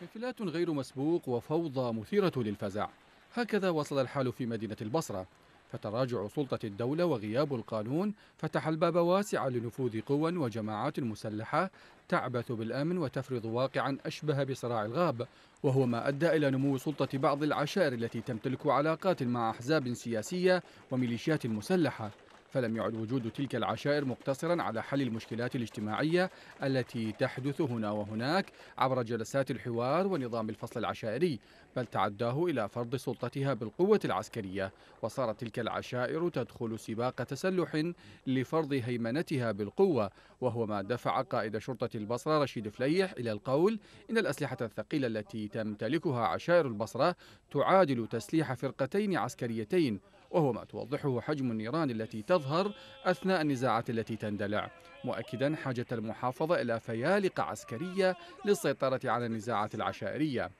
حفلات غير مسبوق وفوضى مثيرة للفزع هكذا وصل الحال في مدينة البصرة فتراجع سلطة الدولة وغياب القانون فتح الباب واسعا لنفوذ قوى وجماعات مسلحة تعبث بالأمن وتفرض واقعا أشبه بصراع الغاب وهو ما أدى إلى نمو سلطة بعض العشائر التي تمتلك علاقات مع أحزاب سياسية وميليشيات مسلحة فلم يعد وجود تلك العشائر مقتصرا على حل المشكلات الاجتماعية التي تحدث هنا وهناك عبر جلسات الحوار ونظام الفصل العشائري بل تعداه إلى فرض سلطتها بالقوة العسكرية وصارت تلك العشائر تدخل سباق تسلح لفرض هيمنتها بالقوة وهو ما دفع قائد شرطة البصرة رشيد فليح إلى القول إن الأسلحة الثقيلة التي تمتلكها عشائر البصرة تعادل تسليح فرقتين عسكريتين وهو ما توضحه حجم النيران التي تظهر أثناء النزاعات التي تندلع مؤكدا حاجة المحافظة إلى فيالق عسكرية للسيطرة على النزاعات العشائرية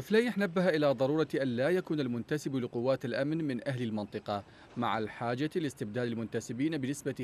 فليح نبه إلى ضرورة أن لا يكون المنتسب لقوات الأمن من أهل المنطقة مع الحاجة لاستبدال المنتسبين بنسبة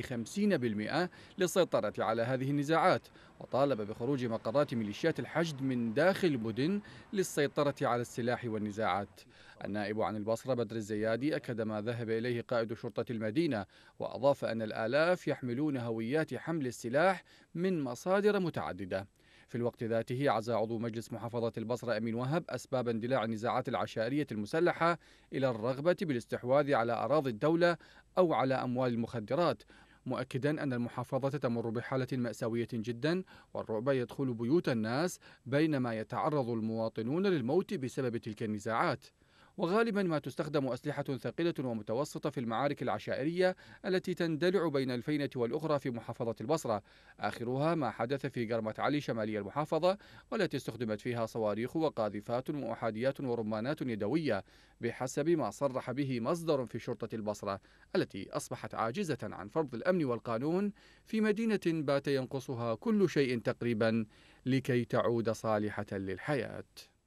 50% للسيطرة على هذه النزاعات وطالب بخروج مقرات ميليشيات الحشد من داخل المدن للسيطرة على السلاح والنزاعات النائب عن البصرة بدر الزيادي أكد ما ذهب إليه قائد شرطة المدينة وأضاف أن الآلاف يحملون هويات حمل السلاح من مصادر متعددة في الوقت ذاته عزى عضو مجلس محافظة البصرة أمين وهب أسباب اندلاع النزاعات العشائرية المسلحة إلى الرغبة بالاستحواذ على أراضي الدولة أو على أموال المخدرات مؤكدا أن المحافظة تمر بحالة مأساوية جدا والرعب يدخل بيوت الناس بينما يتعرض المواطنون للموت بسبب تلك النزاعات وغالبا ما تستخدم أسلحة ثقيلة ومتوسطة في المعارك العشائرية التي تندلع بين الفينة والأخرى في محافظة البصرة آخرها ما حدث في قرمة علي شمالي المحافظة والتي استخدمت فيها صواريخ وقاذفات وأحاديات ورمانات يدوية بحسب ما صرح به مصدر في شرطة البصرة التي أصبحت عاجزة عن فرض الأمن والقانون في مدينة بات ينقصها كل شيء تقريبا لكي تعود صالحة للحياة